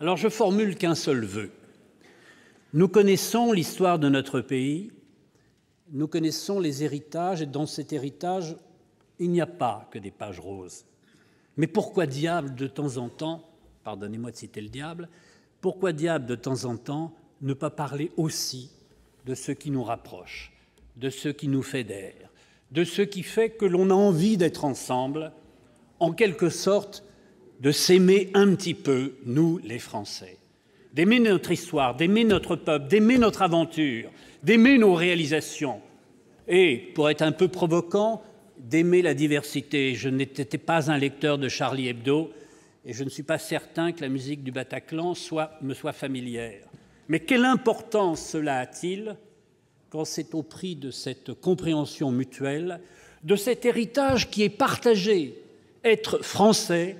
Alors je formule qu'un seul vœu. Nous connaissons l'histoire de notre pays, nous connaissons les héritages, et dans cet héritage, il n'y a pas que des pages roses. Mais pourquoi diable de temps en temps, pardonnez-moi de citer le diable, pourquoi diable de temps en temps ne pas parler aussi de ce qui nous rapproche, de ce qui nous d'air, de ce qui fait que l'on a envie d'être ensemble, en quelque sorte de s'aimer un petit peu, nous les Français, d'aimer notre histoire, d'aimer notre peuple, d'aimer notre aventure, d'aimer nos réalisations, et, pour être un peu provocant, d'aimer la diversité. Je n'étais pas un lecteur de Charlie Hebdo, et je ne suis pas certain que la musique du Bataclan me soit familière. Mais quelle importance cela a-t-il quand c'est au prix de cette compréhension mutuelle, de cet héritage qui est partagé Être français,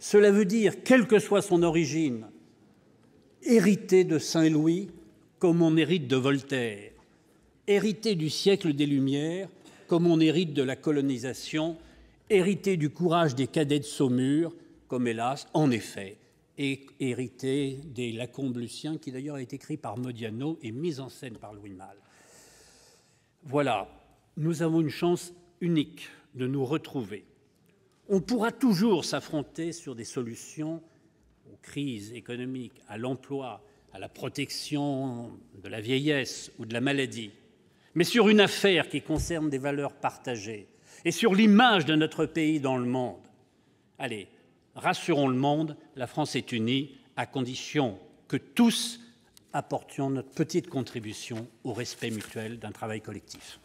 cela veut dire, quelle que soit son origine, hériter de Saint-Louis comme on hérite de Voltaire, hériter du siècle des Lumières comme on hérite de la colonisation, hériter du courage des cadets de Saumur comme hélas, en effet, et hériter des Lacombe Lucien, qui d'ailleurs est écrit par Modiano et mis en scène par Louis Malle. Voilà, nous avons une chance unique de nous retrouver on pourra toujours s'affronter sur des solutions aux crises économiques, à l'emploi, à la protection de la vieillesse ou de la maladie, mais sur une affaire qui concerne des valeurs partagées et sur l'image de notre pays dans le monde. Allez, rassurons le monde, la France est unie à condition que tous apportions notre petite contribution au respect mutuel d'un travail collectif.